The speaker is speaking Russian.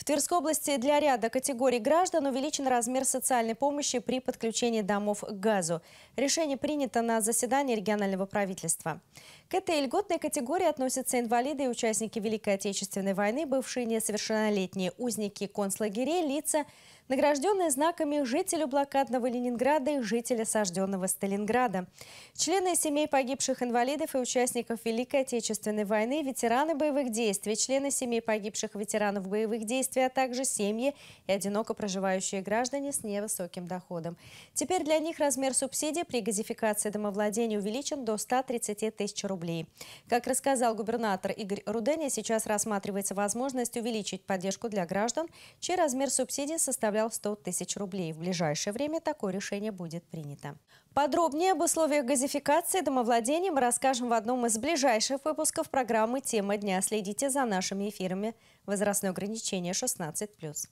В Тверской области для ряда категорий граждан увеличен размер социальной помощи при подключении домов к газу. Решение принято на заседании регионального правительства. К этой льготной категории относятся инвалиды и участники Великой Отечественной войны, бывшие несовершеннолетние, узники концлагерей, лица, награжденные знаками жителю блокадного Ленинграда и жителя осажденного Сталинграда. Члены семей погибших инвалидов и участников Великой Отечественной войны, ветераны боевых действий, члены семей погибших ветеранов боевых действий, а также семьи и одиноко проживающие граждане с невысоким доходом. Теперь для них размер субсидий при газификации домовладения увеличен до 130 тысяч рублей. Как рассказал губернатор Игорь Руденя, сейчас рассматривается возможность увеличить поддержку для граждан, чей размер субсидий составляет составлял 100 тысяч рублей. В ближайшее время такое решение будет принято. Подробнее об условиях газификации домовладения мы расскажем в одном из ближайших выпусков программы «Тема дня». Следите за нашими эфирами. Возрастное ограничение 16+.